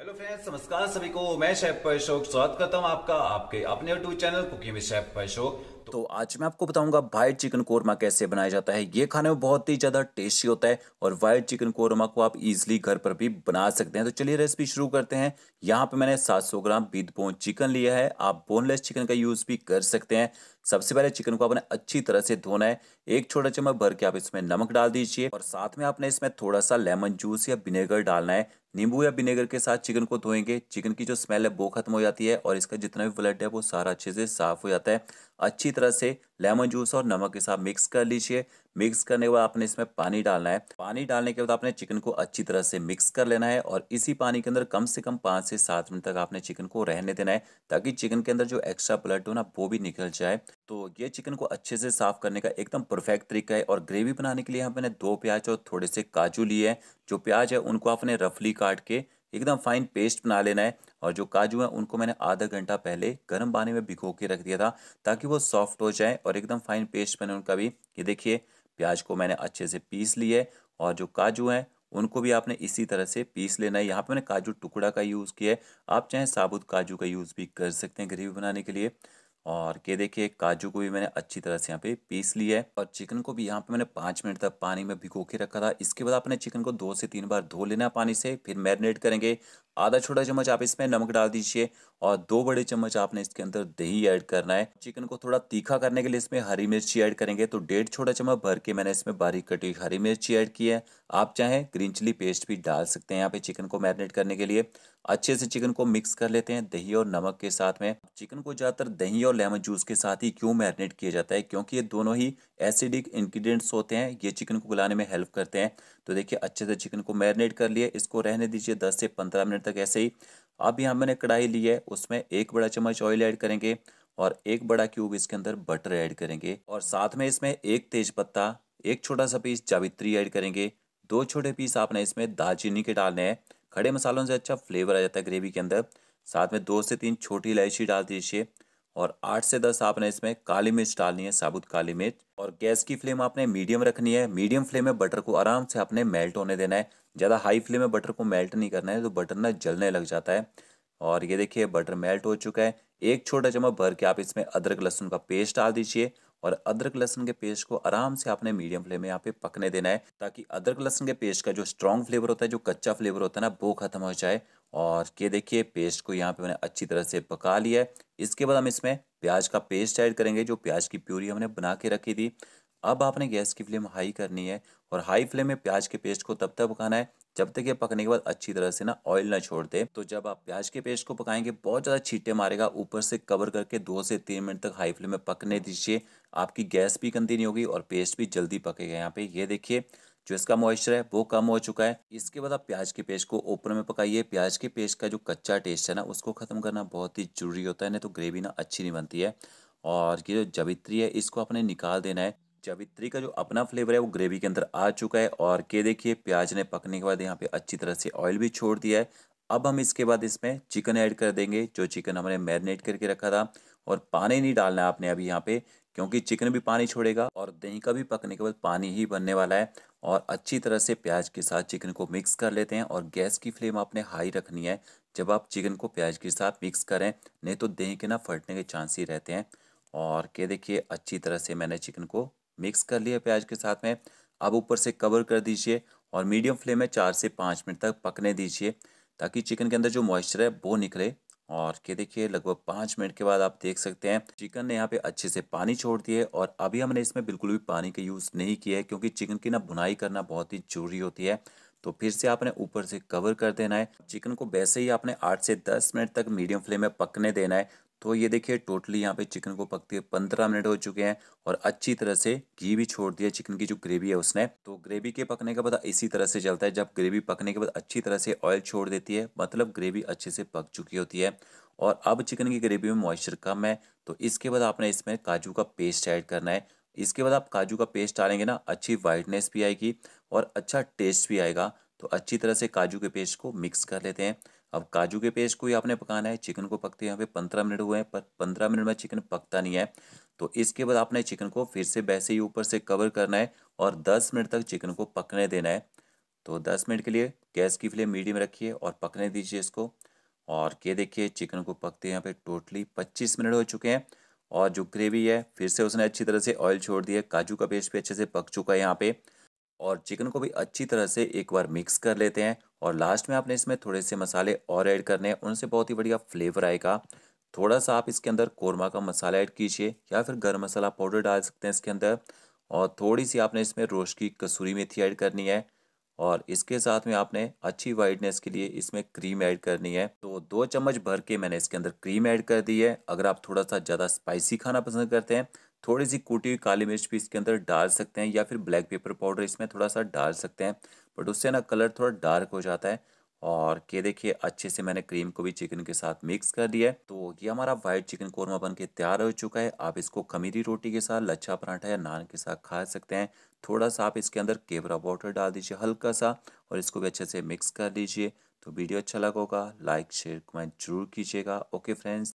hello friends नमस्कार सभी को मैं शेफ पर शोक स्वागत करता हूं आपका आपके अपने यूट्यूब चैनल कुकिंग में शेफ पर शोक तो आज मैं आपको बताऊंगा वाइट चिकन कोरमा कैसे बनाया जाता है ये खाने में बहुत ही ज़्यादा टेस्टी होता है और वाइट चिकन कोरमा को आप इजीली घर पर भी बना सकते हैं तो चलिए रेसिपी शुरू करते हैं यहाँ पे मैंने 700 ग्राम बीत बोन चिकन लिया है आप बोनलेस चिकन का यूज़ भी कर सकते हैं सबसे पहले चिकन को आपने अच्छी तरह से धोना है एक छोटा चम्मच भर के आप इसमें नमक डाल दीजिए और साथ में आपने इसमें थोड़ा सा लेमन जूस या विनेगर डालना है नींबू या विनेगर के साथ चिकन को धोएंगे चिकन की जो स्मेल है वो खत्म हो जाती है और इसका जितना भी ब्लड है वो सारा अच्छे से साफ हो जाता है अच्छी तरह से लेमन जूस और नमक के साथ मिक्स कर लीजिए मिक्स करने के बाद आपने इसमें पानी डालना है पानी डालने के बाद आपने चिकन को अच्छी तरह से मिक्स कर लेना है और इसी पानी के अंदर कम से कम पाँच से सात मिनट तक आपने चिकन को रहने देना है ताकि चिकन के अंदर जो एक्स्ट्रा ब्लड हो ना वो भी निकल जाए तो ये चिकन को अच्छे से साफ करने का एकदम परफेक्ट तरीका है और ग्रेवी बनाने के लिए हम मैंने दो प्याज और थोड़े से काजू लिए हैं जो प्याज है उनको आपने रफली काट के एकदम फाइन पेस्ट बना लेना है और जो काजू है उनको मैंने आधा घंटा पहले गर्म पानी में भिगो के रख दिया था ताकि वो सॉफ्ट हो जाए और एकदम फाइन पेस्ट बने उनका भी ये देखिए प्याज को मैंने अच्छे से पीस लिया और जो काजू हैं उनको भी आपने इसी तरह से पीस लेना है यहाँ पे मैंने काजू टुकड़ा का यूज़ किया है आप चाहे साबुत काजू का यूज़ भी कर सकते हैं ग्रेवी बनाने के लिए और ये देखिए काजू को भी मैंने अच्छी तरह से यहाँ पे पीस लिया है और चिकन को भी यहाँ पे मैंने पाँच मिनट तक पानी में भिगो के रखा था इसके बाद आपने चिकन को दो से तीन बार धो लेना है पानी से फिर मैरिनेट करेंगे आधा छोटा चम्मच आप इसमें नमक डाल दीजिए और दो बड़े चम्मच आपने इसके अंदर दही ऐड करना है चिकन को थोड़ा तीखा करने के लिए इसमें हरी मिर्ची ऐड करेंगे तो डेढ़ छोटा चम्मच भर के मैंने इसमें बारीक कटी हरी मिर्ची ऐड की है आप चाहें ग्रीन चिली पेस्ट भी डाल सकते हैं यहाँ पे चिकन को मैरिनेट करने के लिए अच्छे से चिकन को मिक्स कर लेते हैं दही और नमक के साथ में चिकन को ज़्यादातर दही और लेमन जूस के साथ ही क्यों मैरिनेट किया जाता है क्योंकि ये दोनों ही एसिडिक इंग्रेडिएंट्स होते हैं ये चिकन को गलाने में हेल्प करते हैं तो देखिए अच्छे से चिकन को मैरिनेट कर लिए इसको रहने दीजिए दस से पंद्रह मिनट तक ऐसे ही अब यहाँ मैंने कढ़ाई ली है उसमें एक बड़ा चम्मच ऑयल ऐड करेंगे और एक बड़ा क्यूब इसके अंदर बटर ऐड करेंगे और साथ में इसमें एक तेज पत्ता एक छोटा सा पीस जावित्री ऐड करेंगे दो छोटे पीस आपने इसमें दालचीनी के डालने हैं खड़े मसालों से अच्छा फ्लेवर आ जाता है ग्रेवी के अंदर साथ में दो से तीन छोटी इलायची डाल दीजिए और आठ से दस आपने इसमें काली मिर्च डालनी है साबुत काली मिर्च और गैस की फ्लेम आपने मीडियम रखनी है मीडियम फ्लेम में बटर को आराम से आपने मेल्ट होने देना है ज़्यादा हाई फ्लेम में बटर को मेल्ट नहीं करना है तो बटर ना जलने लग जाता है और ये देखिए बटर मेल्ट हो चुका है एक छोटा चम्मच भर के आप इसमें अदरक लहसुन का पेस्ट डाल दीजिए और अदरक लहसुन के पेस्ट को आराम से आपने मीडियम फ्लेम में यहाँ पे पकने देना है ताकि अदरक लहसुन के पेस्ट का जो स्ट्रॉन्ग फ्लेवर होता है जो कच्चा फ्लेवर होता है ना वो खत्म हो जाए और ये देखिए पेस्ट को यहाँ पे मैंने अच्छी तरह से पका लिया है इसके बाद हम इसमें प्याज का पेस्ट ऐड करेंगे जो प्याज की प्यूरी हमने बना के रखी थी अब आपने गैस की फ्लेम हाई करनी है और हाई फ्लेम में प्याज के पेस्ट को तब तक पकाना है जब तक ये पकने के बाद अच्छी तरह से ना ऑयल ना छोड़ दे तो जब आप प्याज के पेस्ट को पकाएंगे बहुत ज़्यादा छीटे मारेगा ऊपर से कवर करके दो से तीन मिनट तक हाई फ्लेम में पकने दीजिए आपकी गैस भी गंदी नहीं होगी और पेस्ट भी जल्दी पकेगा यहाँ पे ये देखिए जो इसका मॉइस्चर है वो कम हो चुका है इसके बाद आप प्याज के पेस्ट को ओपन में पकाइए प्याज के पेस्ट का जो कच्चा टेस्ट है ना उसको ख़त्म करना बहुत ही जरूरी होता है नहीं तो ग्रेवी ना अच्छी नहीं बनती है और ये जो जवित्री है इसको आपने निकाल देना है जावित्री का जो अपना फ्लेवर है वो ग्रेवी के अंदर आ चुका है और के देखिए प्याज ने पकने के बाद यहाँ पे अच्छी तरह से ऑयल भी छोड़ दिया है अब हम इसके बाद इसमें चिकन ऐड कर देंगे जो चिकन हमने मैरिनेट करके रखा था और पानी नहीं डालना है आपने अभी यहाँ पे क्योंकि चिकन भी पानी छोड़ेगा और दही का भी पकने के बाद पानी ही बनने वाला है और अच्छी तरह से प्याज के साथ चिकन को मिक्स कर लेते हैं और गैस की फ्लेम आपने हाई रखनी है जब आप चिकन को प्याज के साथ मिक्स करें नहीं तो दही के ना फटने के चांस ही रहते हैं और के देखिए अच्छी तरह से मैंने चिकन को मिक्स कर लिया प्याज के साथ में अब ऊपर से कवर कर दीजिए और मीडियम फ्लेम में चार से पाँच मिनट तक पकने दीजिए ताकि चिकन के अंदर जो मॉइस्चर है वो निकले और ये देखिए लगभग पाँच मिनट के बाद आप देख सकते हैं चिकन ने यहाँ पे अच्छे से पानी छोड़ दिए और अभी हमने इसमें बिल्कुल भी पानी का यूज़ नहीं किया है क्योंकि चिकन की ना बुनाई करना बहुत ही जरूरी होती है तो फिर से आपने ऊपर से कवर कर देना है चिकन को वैसे ही आपने आठ से दस मिनट तक मीडियम फ्लेम में पकने देना है तो ये देखिए टोटली यहाँ पे चिकन को पकते हुए पंद्रह मिनट हो चुके हैं और अच्छी तरह से घी भी छोड़ दिया चिकन की जो ग्रेवी है उसने तो ग्रेवी के पकने का पता इसी तरह से चलता है जब ग्रेवी पकने के बाद अच्छी तरह से ऑयल छोड़ देती है मतलब ग्रेवी अच्छे से पक चुकी होती है और अब चिकन की ग्रेवी में मॉइस्चर कम है तो इसके बाद आपने इसमें काजू का पेस्ट ऐड करना है इसके बाद आप काजू का पेस्ट डालेंगे ना अच्छी वाइटनेस भी आएगी और अच्छा टेस्ट भी आएगा तो अच्छी तरह से काजू के पेस्ट को मिक्स कर लेते हैं अब काजू के पेस्ट को ही आपने पकाना है चिकन को पकते यहाँ पे पंद्रह मिनट हुए हैं पर पंद्रह मिनट में चिकन पकता नहीं है तो इसके बाद आपने चिकन को फिर से वैसे ही ऊपर से कवर करना है और दस मिनट तक चिकन को पकने देना है तो दस मिनट के लिए गैस की फ्लेम मीडियम रखिए और पकने दीजिए इसको और ये देखिए चिकन को पकते यहाँ पे टोटली पच्चीस मिनट हो चुके हैं और जो ग्रेवी है फिर से उसने अच्छी तरह से ऑयल छोड़ दिया काजू का पेस्ट भी अच्छे से पक चुका है यहाँ पर और चिकन को भी अच्छी तरह से एक बार मिक्स कर लेते हैं और लास्ट में आपने इसमें थोड़े से मसाले और ऐड करने हैं उनसे बहुत ही बढ़िया फ्लेवर आएगा थोड़ा सा आप इसके अंदर कोरमा का मसाला ऐड कीजिए या फिर गर्म मसाला पाउडर डाल सकते हैं इसके अंदर और थोड़ी सी आपने इसमें रोश की कसूरी मेथी ऐड करनी है और इसके साथ में आपने अच्छी वाइटनेस के लिए इसमें क्रीम ऐड करनी है तो दो चम्मच भर के मैंने इसके अंदर क्रीम ऐड कर दी है अगर आप थोड़ा सा ज़्यादा स्पाइसी खाना पसंद करते हैं थोड़ी सी कूटी हुई काली मिर्च भी इसके अंदर डाल सकते हैं या फिर ब्लैक पेपर पाउडर इसमें थोड़ा सा डाल सकते हैं बट उससे ना कलर थोड़ा डार्क हो जाता है और ये देखिए अच्छे से मैंने क्रीम को भी चिकन के साथ मिक्स कर दिया है तो ये हमारा वाइट चिकन कोरमा बन के तैयार हो चुका है आप इसको खमीरी रोटी के साथ लच्छा पराठा या नान के साथ खा सकते हैं थोड़ा सा आप इसके अंदर केवरा वाटर डाल दीजिए हल्का सा और इसको भी अच्छे से मिक्स कर दीजिए तो वीडियो अच्छा लगेगा लाइक शेयर कमेंट जरूर कीजिएगा ओके फ्रेंड्स